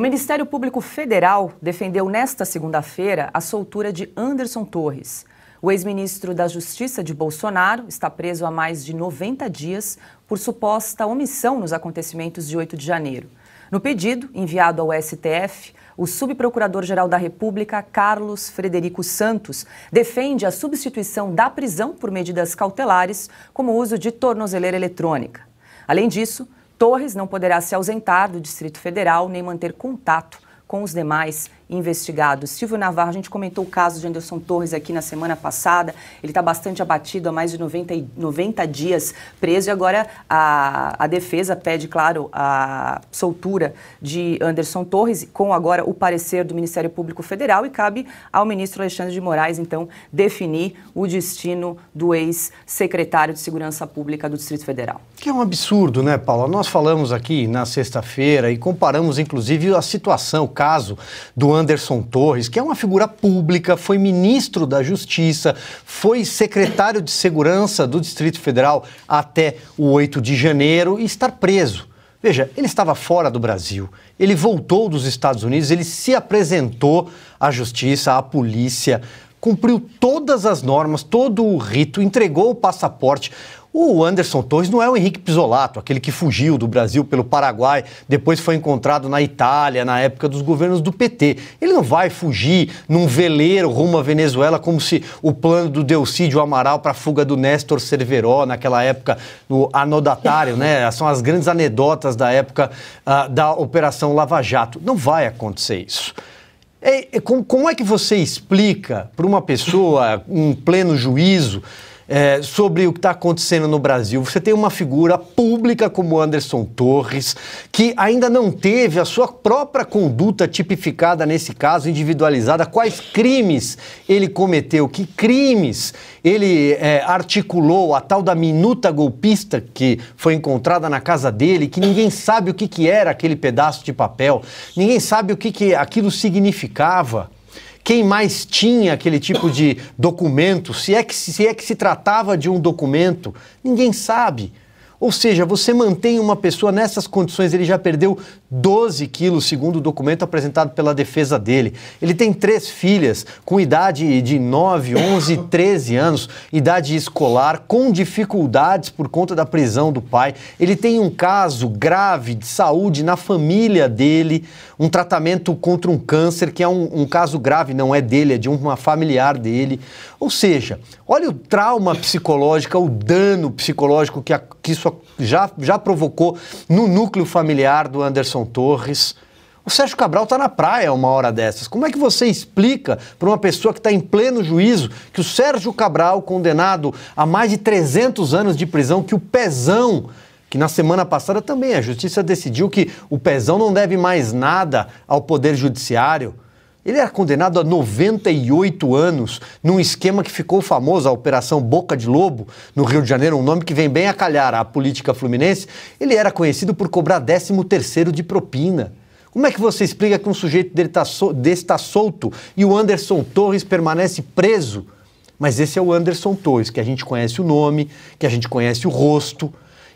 O Ministério Público Federal defendeu nesta segunda-feira a soltura de Anderson Torres. O ex-ministro da Justiça de Bolsonaro está preso há mais de 90 dias por suposta omissão nos acontecimentos de 8 de janeiro. No pedido enviado ao STF, o subprocurador-geral da República, Carlos Frederico Santos, defende a substituição da prisão por medidas cautelares, como o uso de tornozeleira eletrônica. Além disso, Torres não poderá se ausentar do Distrito Federal nem manter contato com os demais investigado. Silvio Navarro, a gente comentou o caso de Anderson Torres aqui na semana passada. Ele está bastante abatido há mais de 90, 90 dias preso e agora a, a defesa pede, claro, a soltura de Anderson Torres, com agora o parecer do Ministério Público Federal e cabe ao ministro Alexandre de Moraes, então, definir o destino do ex-secretário de Segurança Pública do Distrito Federal. Que é um absurdo, né, Paula? Nós falamos aqui na sexta-feira e comparamos, inclusive, a situação, o caso do Anderson Anderson Torres, que é uma figura pública, foi ministro da Justiça, foi secretário de Segurança do Distrito Federal até o 8 de janeiro e estar preso. Veja, ele estava fora do Brasil, ele voltou dos Estados Unidos, ele se apresentou à justiça, à polícia, cumpriu todas as normas, todo o rito, entregou o passaporte. O Anderson Torres não é o Henrique Pisolato, aquele que fugiu do Brasil pelo Paraguai, depois foi encontrado na Itália, na época dos governos do PT. Ele não vai fugir num veleiro rumo à Venezuela, como se o plano do Delcídio Amaral para a fuga do Néstor Cerveró, naquela época, no anodatário, né? São as grandes anedotas da época uh, da Operação Lava Jato. Não vai acontecer isso. É, é, como, como é que você explica para uma pessoa, um pleno juízo, é, sobre o que está acontecendo no Brasil. Você tem uma figura pública como Anderson Torres, que ainda não teve a sua própria conduta tipificada nesse caso, individualizada. Quais crimes ele cometeu? Que crimes ele é, articulou? A tal da minuta golpista que foi encontrada na casa dele, que ninguém sabe o que, que era aquele pedaço de papel, ninguém sabe o que, que aquilo significava quem mais tinha aquele tipo de documento, se é que se, é que se tratava de um documento, ninguém sabe. Ou seja, você mantém uma pessoa nessas condições, ele já perdeu 12 quilos, segundo o documento apresentado pela defesa dele. Ele tem três filhas, com idade de 9, 11 13 anos, idade escolar, com dificuldades por conta da prisão do pai. Ele tem um caso grave de saúde na família dele, um tratamento contra um câncer, que é um, um caso grave, não é dele, é de uma familiar dele. Ou seja, olha o trauma psicológico, o dano psicológico que, a, que isso já, já provocou no núcleo familiar do Anderson Torres. O Sérgio Cabral está na praia uma hora dessas. Como é que você explica para uma pessoa que está em pleno juízo que o Sérgio Cabral, condenado a mais de 300 anos de prisão, que o Pezão, que na semana passada também a justiça decidiu que o Pezão não deve mais nada ao Poder Judiciário, ele era condenado a 98 anos num esquema que ficou famoso, a Operação Boca de Lobo, no Rio de Janeiro, um nome que vem bem a calhar à política fluminense. Ele era conhecido por cobrar 13º de propina. Como é que você explica que um sujeito tá desse está solto e o Anderson Torres permanece preso? Mas esse é o Anderson Torres, que a gente conhece o nome, que a gente conhece o rosto.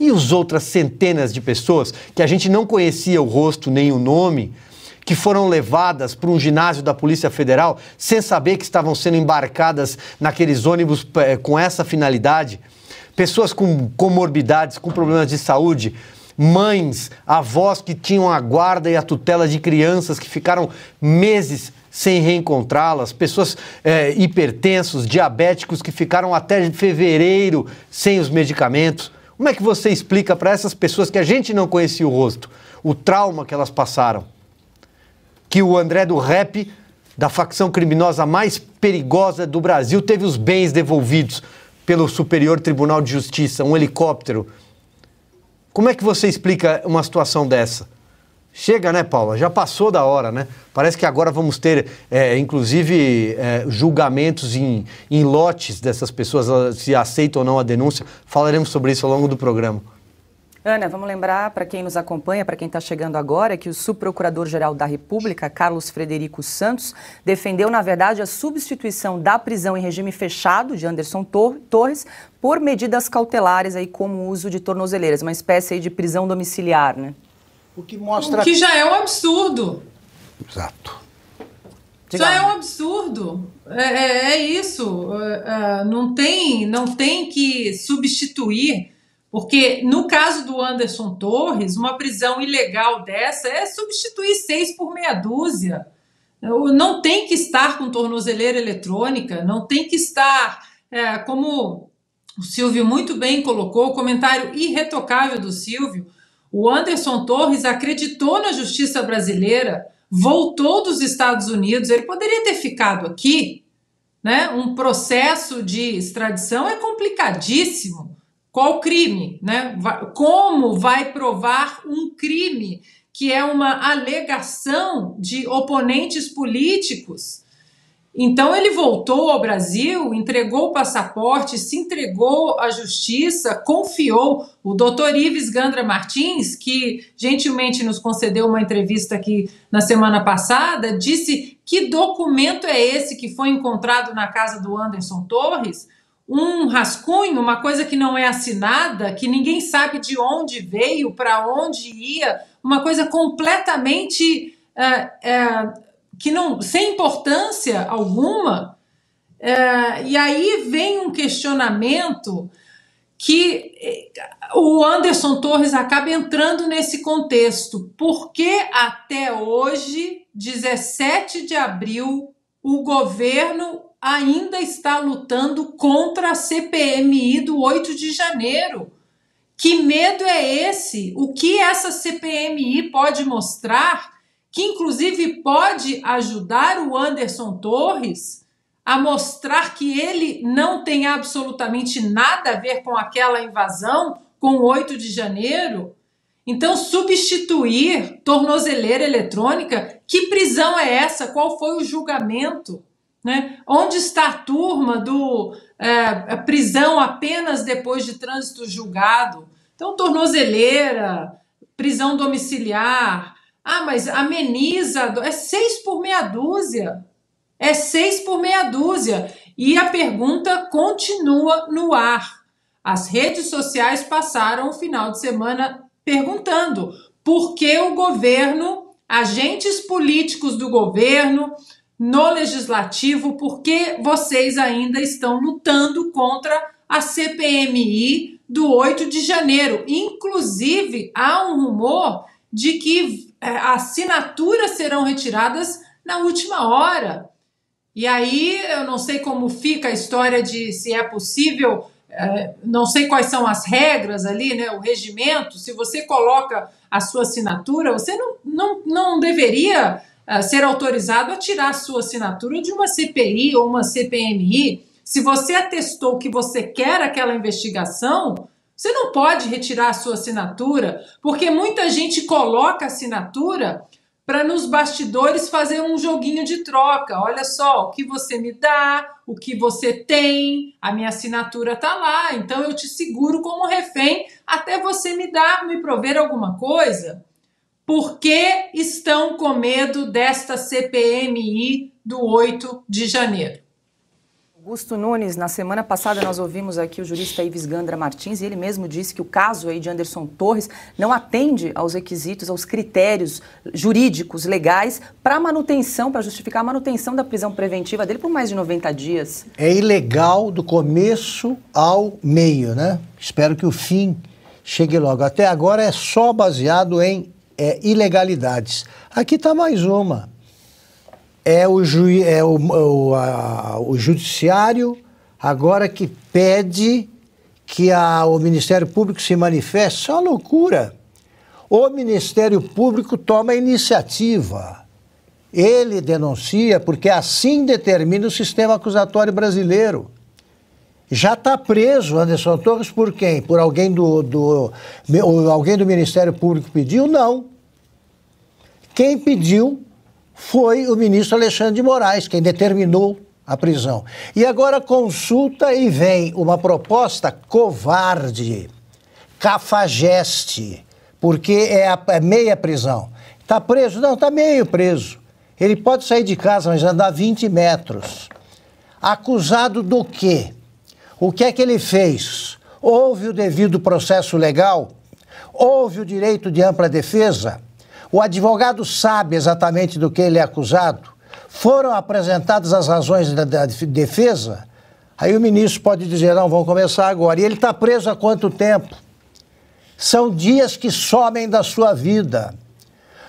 E os outras centenas de pessoas que a gente não conhecia o rosto nem o nome, que foram levadas para um ginásio da Polícia Federal sem saber que estavam sendo embarcadas naqueles ônibus eh, com essa finalidade, pessoas com comorbidades, com problemas de saúde, mães, avós que tinham a guarda e a tutela de crianças que ficaram meses sem reencontrá-las, pessoas é, hipertensos, diabéticos que ficaram até fevereiro sem os medicamentos. Como é que você explica para essas pessoas que a gente não conhecia o rosto, o trauma que elas passaram? que o André do Rap, da facção criminosa mais perigosa do Brasil, teve os bens devolvidos pelo Superior Tribunal de Justiça, um helicóptero. Como é que você explica uma situação dessa? Chega, né, Paula? Já passou da hora, né? Parece que agora vamos ter, é, inclusive, é, julgamentos em, em lotes dessas pessoas, se aceitam ou não a denúncia. Falaremos sobre isso ao longo do programa. Ana, vamos lembrar para quem nos acompanha, para quem está chegando agora, que o subprocurador-geral da República, Carlos Frederico Santos, defendeu, na verdade, a substituição da prisão em regime fechado de Anderson Tor Torres por medidas cautelares, aí, como o uso de tornozeleiras, uma espécie aí, de prisão domiciliar, né? O que mostra. O que já é um absurdo. Exato. Diga já é um absurdo. É, é, é isso. É, é não, tem, não tem que substituir porque no caso do Anderson Torres, uma prisão ilegal dessa é substituir seis por meia dúzia. Não tem que estar com tornozeleira eletrônica, não tem que estar, é, como o Silvio muito bem colocou, o comentário irretocável do Silvio. O Anderson Torres acreditou na justiça brasileira, voltou dos Estados Unidos, ele poderia ter ficado aqui. Né? Um processo de extradição é complicadíssimo. Qual crime? Né? Como vai provar um crime que é uma alegação de oponentes políticos? Então ele voltou ao Brasil, entregou o passaporte, se entregou à justiça, confiou. O doutor Ives Gandra Martins, que gentilmente nos concedeu uma entrevista aqui na semana passada, disse que documento é esse que foi encontrado na casa do Anderson Torres? um rascunho, uma coisa que não é assinada, que ninguém sabe de onde veio, para onde ia, uma coisa completamente eh, eh, que não sem importância alguma. Eh, e aí vem um questionamento que o Anderson Torres acaba entrando nesse contexto. Por que até hoje, 17 de abril, o governo ainda está lutando contra a CPMI do 8 de janeiro. Que medo é esse? O que essa CPMI pode mostrar? Que inclusive pode ajudar o Anderson Torres a mostrar que ele não tem absolutamente nada a ver com aquela invasão, com o 8 de janeiro? Então, substituir tornozeleira eletrônica? Que prisão é essa? Qual foi o julgamento? Né? Onde está a turma do é, prisão apenas depois de trânsito julgado? Então, tornozeleira, prisão domiciliar. Ah, mas ameniza. É seis por meia dúzia. É seis por meia dúzia. E a pergunta continua no ar. As redes sociais passaram o final de semana perguntando por que o governo, agentes políticos do governo, no legislativo porque vocês ainda estão lutando contra a CPMI do 8 de janeiro. Inclusive, há um rumor de que é, assinaturas serão retiradas na última hora. E aí eu não sei como fica a história de se é possível, é, não sei quais são as regras ali, né, o regimento. Se você coloca a sua assinatura, você não, não, não deveria ser autorizado a tirar a sua assinatura de uma CPI ou uma CPMI. Se você atestou que você quer aquela investigação, você não pode retirar a sua assinatura, porque muita gente coloca assinatura para nos bastidores fazer um joguinho de troca. Olha só, o que você me dá, o que você tem, a minha assinatura está lá, então eu te seguro como refém até você me dar, me prover alguma coisa. Por que estão com medo desta CPMI do 8 de janeiro? Augusto Nunes, na semana passada nós ouvimos aqui o jurista Ives Gandra Martins e ele mesmo disse que o caso aí de Anderson Torres não atende aos requisitos, aos critérios jurídicos, legais, para manutenção, para justificar a manutenção da prisão preventiva dele por mais de 90 dias. É ilegal do começo ao meio, né? Espero que o fim chegue logo. Até agora é só baseado em é ilegalidades. Aqui está mais uma. É o, juiz, é o, o, a, o judiciário agora que pede que a, o Ministério Público se manifeste. Isso é uma loucura. O Ministério Público toma a iniciativa. Ele denuncia porque assim determina o sistema acusatório brasileiro. Já está preso Anderson Torres por quem? Por alguém do, do, alguém do Ministério Público pediu? Não. Quem pediu foi o ministro Alexandre de Moraes, quem determinou a prisão. E agora consulta e vem uma proposta covarde, cafajeste, porque é, a, é meia prisão. Está preso? Não, está meio preso. Ele pode sair de casa, mas andar 20 metros. Acusado do quê? O que é que ele fez? Houve o devido processo legal? Houve o direito de ampla defesa? O advogado sabe exatamente do que ele é acusado? Foram apresentadas as razões da, defesa? Aí o ministro pode dizer: não, vão começar agora. E ele está preso há quanto tempo? São dias que somem da sua vida.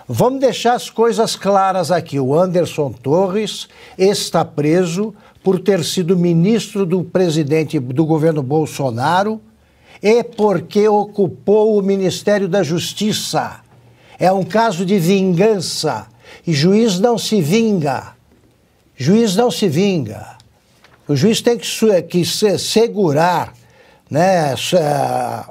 Vamos deixar as coisas claras aqui. O Anderson Torres está preso por ter sido ministro do presidente do governo Bolsonaro e porque ocupou o Ministério da Justiça. É um caso de vingança e juiz não se vinga. Juiz não se vinga. O juiz tem que, que segurar, né, eh,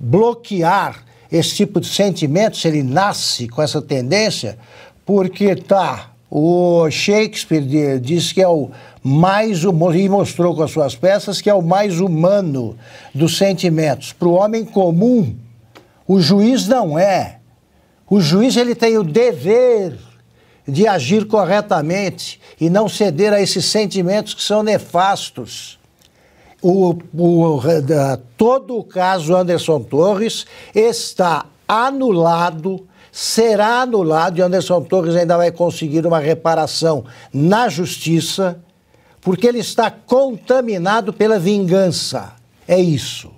bloquear esse tipo de sentimento, se ele nasce com essa tendência, porque tá o Shakespeare diz que é o mais hum, e mostrou com as suas peças que é o mais humano dos sentimentos. Para o homem comum, o juiz não é. O juiz ele tem o dever de agir corretamente e não ceder a esses sentimentos que são nefastos. O, o, eh, todo o caso Anderson Torres está anulado será anulado e Anderson Torres ainda vai conseguir uma reparação na justiça, porque ele está contaminado pela vingança. É isso.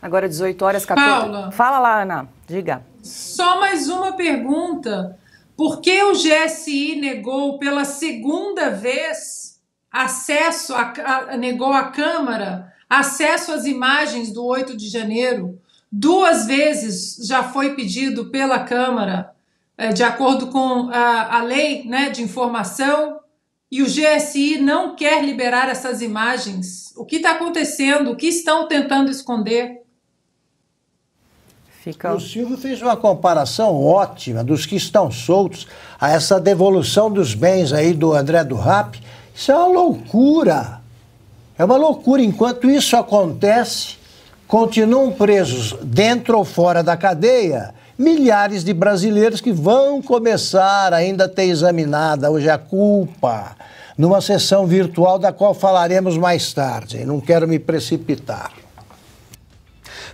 Agora 18 horas, 14. Paula, Fala lá, Ana. Diga. Só mais uma pergunta. Por que o GSI negou pela segunda vez acesso, a, a, negou a Câmara acesso às imagens do 8 de janeiro? Duas vezes já foi pedido pela Câmara, eh, de acordo com a, a lei né, de informação, e o GSI não quer liberar essas imagens. O que está acontecendo? O que estão tentando esconder? Fica... O Silvio fez uma comparação ótima dos que estão soltos a essa devolução dos bens aí do André do Rap. Isso é uma loucura. É uma loucura. Enquanto isso acontece, continuam presos dentro ou fora da cadeia milhares de brasileiros que vão começar ainda a ter examinada hoje é a culpa numa sessão virtual da qual falaremos mais tarde. Não quero me precipitar.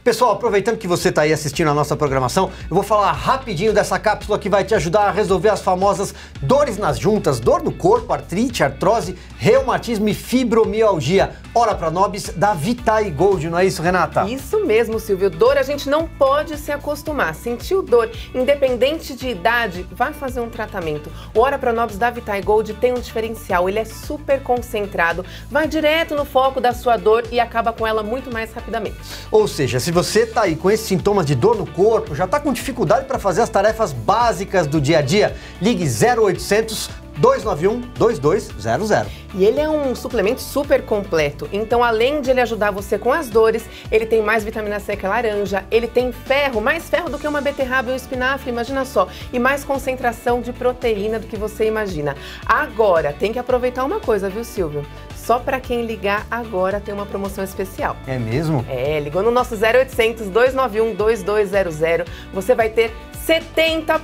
Pessoal, aproveitando que você está aí assistindo a nossa programação, eu vou falar rapidinho dessa cápsula que vai te ajudar a resolver as famosas dores nas juntas, dor no corpo, artrite, artrose, reumatismo e fibromialgia. Hora para Nobis da Vitae Gold, não é isso, Renata? Isso mesmo, Silvio. Dor a gente não pode se acostumar. Sentiu dor, independente de idade, vai fazer um tratamento. O Hora para Nobis da Vitae Gold tem um diferencial, ele é super concentrado, vai direto no foco da sua dor e acaba com ela muito mais rapidamente. Ou seja, se você está aí com esses sintomas de dor no corpo, já está com dificuldade para fazer as tarefas básicas do dia a dia, ligue 0800 291 2200. E ele é um suplemento super completo. Então, além de ele ajudar você com as dores, ele tem mais vitamina C que a é laranja, ele tem ferro, mais ferro do que uma beterraba e um espinafre, imagina só, e mais concentração de proteína do que você imagina. Agora, tem que aproveitar uma coisa, viu, Silvio? Só para quem ligar agora tem uma promoção especial. É mesmo? É, ligou no nosso 0800 291 2200, você vai ter 70%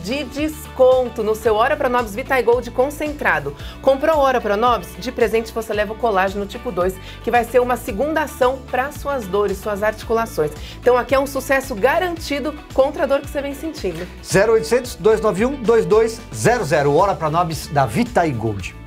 de desconto no seu Hora Pronobis Gold concentrado. Comprou Hora Pronobis? De presente você leva o colágeno tipo 2, que vai ser uma segunda ação para suas dores, suas articulações. Então aqui é um sucesso garantido contra a dor que você vem sentindo. 0800 291 2200, Hora Pronobis da Gold.